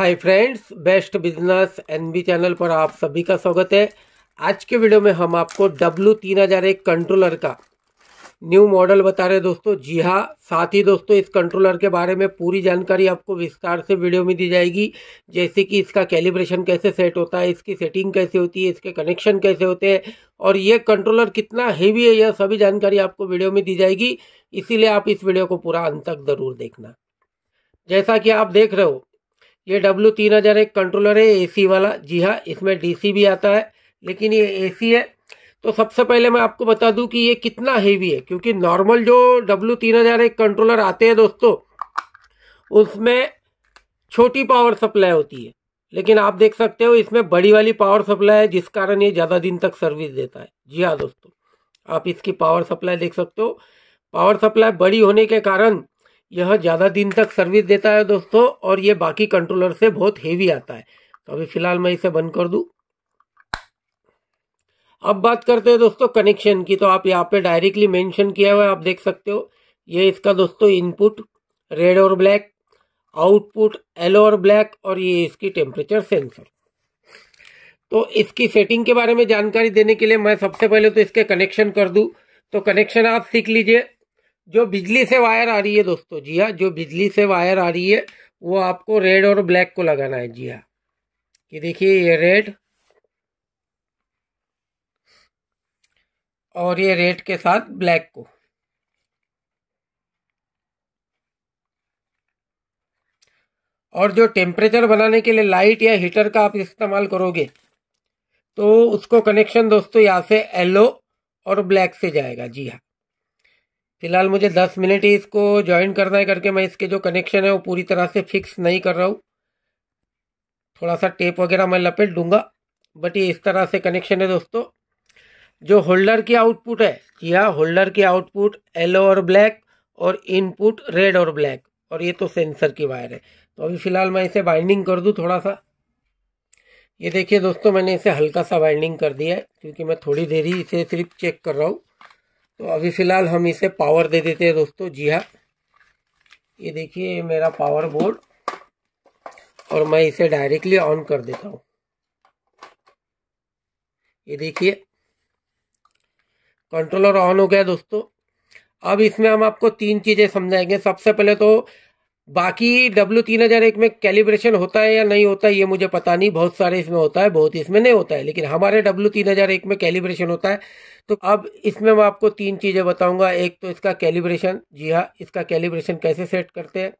हाय friends best business NB channel पर आप सभी का स्वागत है आज के वीडियो में हम आपको डब्लू तीन हज़ार एक कंट्रोलर का न्यू मॉडल बता रहे दोस्तों जी हाँ साथ ही दोस्तों इस कंट्रोलर के बारे में पूरी जानकारी आपको विस्तार से वीडियो में दी जाएगी जैसे कि इसका कैलिब्रेशन कैसे सेट होता है इसकी सेटिंग कैसे होती है इसके कनेक्शन कैसे होते हैं और ये कंट्रोलर कितना हेवी है यह सभी जानकारी आपको वीडियो में दी जाएगी इसीलिए आप इस वीडियो को पूरा अंत तक ज़रूर देखना जैसा कि आप देख रहे हो ये डब्ल्यू तीन हज़ार एक कंट्रोलर है एसी वाला जी हाँ इसमें डीसी भी आता है लेकिन ये एसी है तो सबसे पहले मैं आपको बता दूं कि ये कितना हेवी है क्योंकि नॉर्मल जो डब्ल्यू तीन हज़ार एक कंट्रोलर आते हैं दोस्तों उसमें छोटी पावर सप्लाई होती है लेकिन आप देख सकते हो इसमें बड़ी वाली पावर सप्लाई है जिस कारण ये ज़्यादा दिन तक सर्विस देता है जी हाँ दोस्तों आप इसकी पावर सप्लाई देख सकते हो पावर सप्लाई बड़ी होने के कारण यह ज़्यादा दिन तक सर्विस देता है दोस्तों और ये बाकी कंट्रोलर से बहुत हेवी आता है तो अभी फिलहाल मैं इसे बंद कर दूँ अब बात करते हैं दोस्तों कनेक्शन की तो आप यहाँ पे डायरेक्टली मेंशन किया हुआ है आप देख सकते हो ये इसका दोस्तों इनपुट रेड और ब्लैक आउटपुट येलो और ब्लैक और ये इसकी टेम्परेचर सेंसर तो इसकी सेटिंग के बारे में जानकारी देने के लिए मैं सबसे पहले तो इसके कनेक्शन कर दूँ तो कनेक्शन आप सीख लीजिए जो बिजली से वायर आ रही है दोस्तों जी हाँ जो बिजली से वायर आ रही है वो आपको रेड और ब्लैक को लगाना है जी हाँ ये देखिए ये रेड और ये रेड के साथ ब्लैक को और जो टेम्परेचर बनाने के लिए लाइट या हीटर का आप इस्तेमाल करोगे तो उसको कनेक्शन दोस्तों यहाँ से येलो और ब्लैक से जाएगा जी हाँ फिलहाल मुझे दस मिनट ही इसको ज्वाइन करना है करके मैं इसके जो कनेक्शन है वो पूरी तरह से फिक्स नहीं कर रहा हूँ थोड़ा सा टेप वगैरह मैं लपेट दूंगा बट ये इस तरह से कनेक्शन है दोस्तों जो होल्डर की आउटपुट है जी हाँ होल्डर की आउटपुट येलो और ब्लैक और इनपुट रेड और ब्लैक और ये तो सेंसर की वायर है तो अभी फ़िलहाल मैं इसे बाइंडिंग कर दूँ थोड़ा सा ये देखिए दोस्तों मैंने इसे हल्का सा वाइंडिंग कर दिया है क्योंकि मैं थोड़ी देर ही इसे सिर्फ चेक कर रहा हूँ तो अभी फ़िलहाल हम इसे पावर दे देते हैं दोस्तों जी हाँ ये देखिए मेरा पावर बोर्ड और मैं इसे डायरेक्टली ऑन कर देता हूँ ये देखिए कंट्रोलर ऑन हो गया दोस्तों अब इसमें हम आपको तीन चीज़ें समझाएंगे सबसे पहले तो बाकी डब्ल्यू तीन हजार एक में कैलिब्रेशन होता है या नहीं होता है ये मुझे पता नहीं बहुत सारे इसमें होता है बहुत इसमें नहीं होता है लेकिन हमारे डब्ल्यू तीन हजार एक में कैलिब्रेशन होता है तो अब इसमें मैं आपको तीन चीज़ें बताऊंगा एक तो इसका कैलिब्रेशन जी हाँ इसका कैलिब्रेशन कैसे सेट करते हैं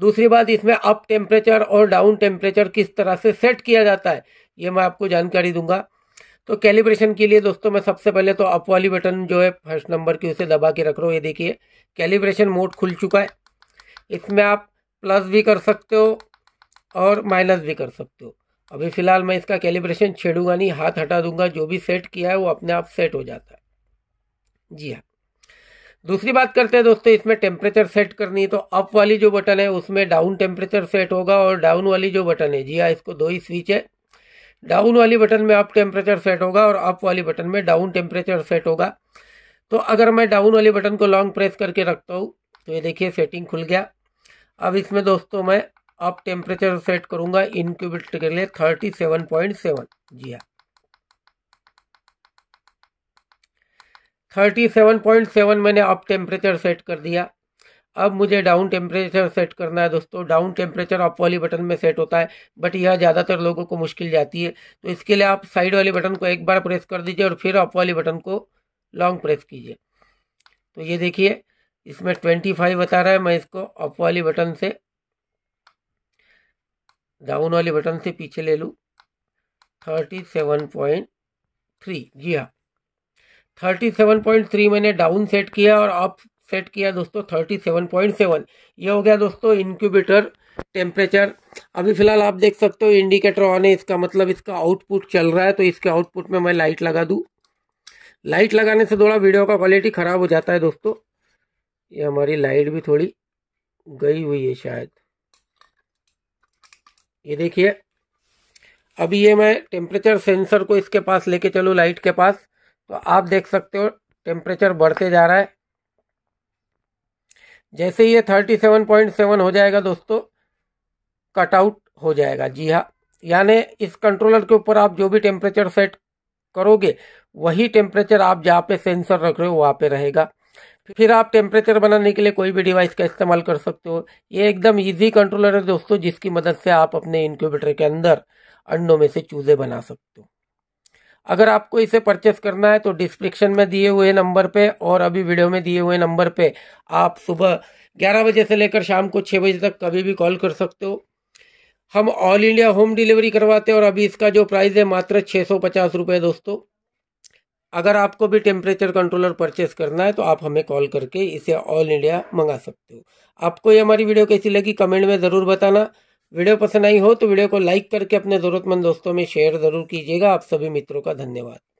दूसरी बात इसमें अप टेम्परेचर और डाउन टेम्परेचर किस तरह से सेट किया जाता है ये मैं आपको जानकारी दूंगा तो कैलिब्रेशन के लिए दोस्तों मैं सबसे पहले तो अप वाली बटन जो है फर्स्ट नंबर की उसे दबा के रख रहा हूँ ये देखिए कैलिब्रेशन मोड खुल चुका है इसमें आप प्लस भी कर सकते हो और माइनस भी कर सकते हो अभी फ़िलहाल मैं इसका कैलिब्रेशन छेड़ूंगा नहीं हाथ हटा दूंगा जो भी सेट किया है वो अपने आप सेट हो जाता है जी हाँ दूसरी बात करते हैं दोस्तों इसमें टेम्परेचर सेट करनी है तो अप वाली जो बटन है उसमें डाउन टेम्परेचर सेट होगा और डाउन वाली जो बटन है जी हाँ इसको दो ही स्विच है डाउन वाली बटन में अप टेम्परेचर सेट होगा और अप वाली बटन में डाउन टेम्परेचर सेट होगा तो अगर मैं डाउन वाली बटन को लॉन्ग प्रेस करके रखता हूँ तो ये देखिए सेटिंग खुल गया अब इसमें दोस्तों मैं अब टेम्परेचर सेट करूंगा इनक्यूबेटर के लिए थर्टी सेवन पॉइंट सेवन जी हाँ थर्टी सेवन पॉइंट सेवन मैंने अब टेम्परेचर सेट कर दिया अब मुझे डाउन टेम्परेचर सेट करना है दोस्तों डाउन टेम्परेचर अप वाली बटन में सेट होता है बट यह ज़्यादातर लोगों को मुश्किल जाती है तो इसके लिए आप साइड वाले बटन को एक बार प्रेस कर दीजिए और फिर अप वाली बटन को लॉन्ग प्रेस कीजिए तो ये देखिए इसमें ट्वेंटी फाइव बता रहा है मैं इसको अप वाली बटन से डाउन वाली बटन से पीछे ले लूँ थर्टी सेवन पॉइंट थ्री जी हाँ थर्टी सेवन पॉइंट थ्री मैंने डाउन सेट किया और अप सेट किया दोस्तों थर्टी सेवन पॉइंट सेवन ये हो गया दोस्तों इंक्यूबेटर टेम्परेचर अभी फिलहाल आप देख सकते हो इंडिकेटर ऑन है इसका मतलब इसका आउटपुट चल रहा है तो इसके आउटपुट में मैं लाइट लगा दूँ लाइट लगाने से थोड़ा वीडियो का क्वालिटी ख़राब हो जाता है दोस्तों ये हमारी लाइट भी थोड़ी गई हुई है शायद ये देखिए अभी ये मैं टेम्परेचर सेंसर को इसके पास लेके चलूँ लाइट के पास तो आप देख सकते हो टेम्परेचर बढ़ते जा रहा है जैसे ये थर्टी सेवन पॉइंट सेवन हो जाएगा दोस्तों कटआउट हो जाएगा जी हाँ यानी इस कंट्रोलर के ऊपर आप जो भी टेम्परेचर सेट करोगे वही टेम्परेचर आप जहाँ पे सेंसर रख रहे हो वहाँ पे रहेगा फिर आप टेम्परेचर बनाने के लिए कोई भी डिवाइस का इस्तेमाल कर सकते हो ये एकदम इजी कंट्रोलर है दोस्तों जिसकी मदद से आप अपने इंक्यूबेटर के अंदर अंडों में से चूजे बना सकते हो अगर आपको इसे परचेस करना है तो डिस्क्रिप्शन में दिए हुए नंबर पे और अभी वीडियो में दिए हुए नंबर पे आप सुबह 11 बजे से लेकर शाम को 6 बजे तक कभी भी कॉल कर सकते हो हम ऑल इंडिया होम डिलीवरी करवाते हैं और अभी इसका जो प्राइस है मात्र छः सौ पचास रुपये दोस्तों अगर आपको भी टेम्परेचर कंट्रोलर परचेस करना है तो आप हमें कॉल करके इसे ऑल इंडिया मंगा सकते हो आपको ये हमारी वीडियो कैसी लगी कमेंट में ज़रूर बताना वीडियो पसंद आई हो तो वीडियो को लाइक करके अपने ज़रूरतमंद दोस्तों में शेयर ज़रूर कीजिएगा आप सभी मित्रों का धन्यवाद